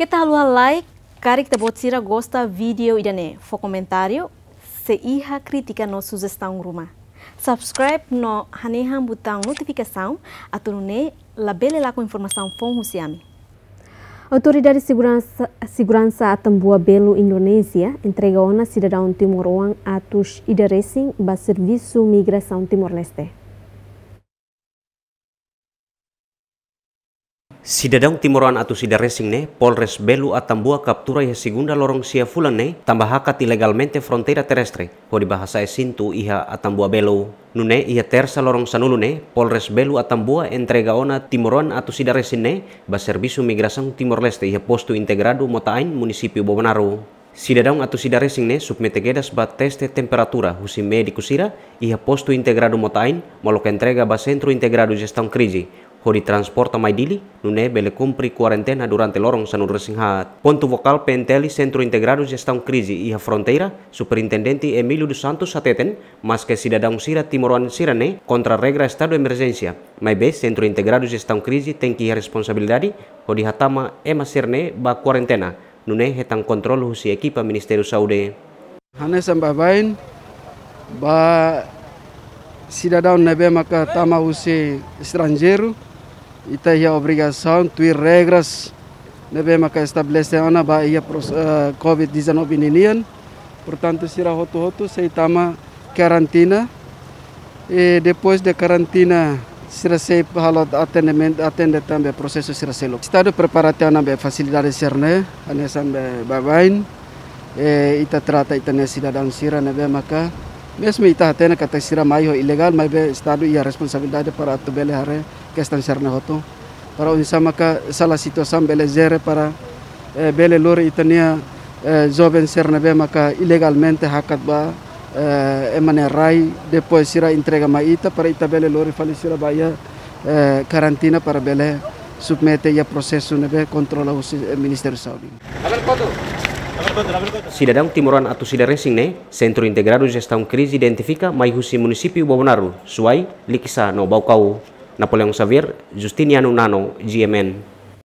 Que tal o like, kari que bot sira gosta vídeo idane. Fo comentário, se iha crítica no sugestão ruma. Subscribe no haneham botão notificação, atunune labele lá com informação fom husiami. Autoridade de Segurança, Segurança Atambua Belo Indonésia entregou na cidadão Timor-Oang atos racing ba Serviço Migração Timor-Leste. dadang Timuran atau si daresing ne, Polres Belu Atambua kaptura ya segunda lorong sia fulan ne, hakat ilegalmente frontera terestre, ho di bahasa Sintu iha Atambua Belu. Nune iha tersa lorong sanulu ne, Polres Belu Atambua entrega ona Timuran atau si daresing ne, baserbisu migrasang Timor Leste iha postu integrado motain munisipio Bobonaru. dadang atau si daresing ne submetegedas ba teste temperatura husi medikusira iha postu integrado motain molok entrega ba sentru integrado gestão kriji, Hori transporta mai dili, nune bele kumpri kuarentena durante lorong sanur singhat. pontu vokal penteli sentro Integrado Gestão krisi iha Fronteira, Superintendente Emilio dos Santos ateten, mas que cidadão sira timoruan sirane kontra regra estado emergencia Mai be sentro Integrado Gestão krisi ten ki responsabilidade, hori hatama ema sirne ba kuarentena nune hetang kontrol husi ekipa Ministério saude Hane bain ba sidadaun nebe maka tama husi estrangeiro e tem tá a obrigação de ter regras na bema que estabeleceu na Bahia eh, COVID-19 ninian. Portanto, será roto roto, se itama tá quarentena. E depois da quarantina quarentena, será se atendimento atende também o processo será se louco. Estado preparativo na facilidade serne, né? anesan babain. Eh, e ita trata ita necessidade cidadão, na bema que mesmo Itahatena Cataxira Maio ilegal, mas o Estado e responsabilidade para atubele hare questão serna hoto. Para o Insamaka, sala situação bele zere para eh, bele lore itania eh, jovem serna be maka ilegalmente hakat ba eh, emane rai depois sira entrega maita para ita bele lore falecira baia eh, quarantina para bele submete ia processo nebe controla o eh, Ministério Saudi. Agora Si dadang atau sida racing ne, Centro Integrado de Gestão Crise identifica mai husi suai, likisa no Baucau, Napoleão Xavier, Justiniano Nano, GMN.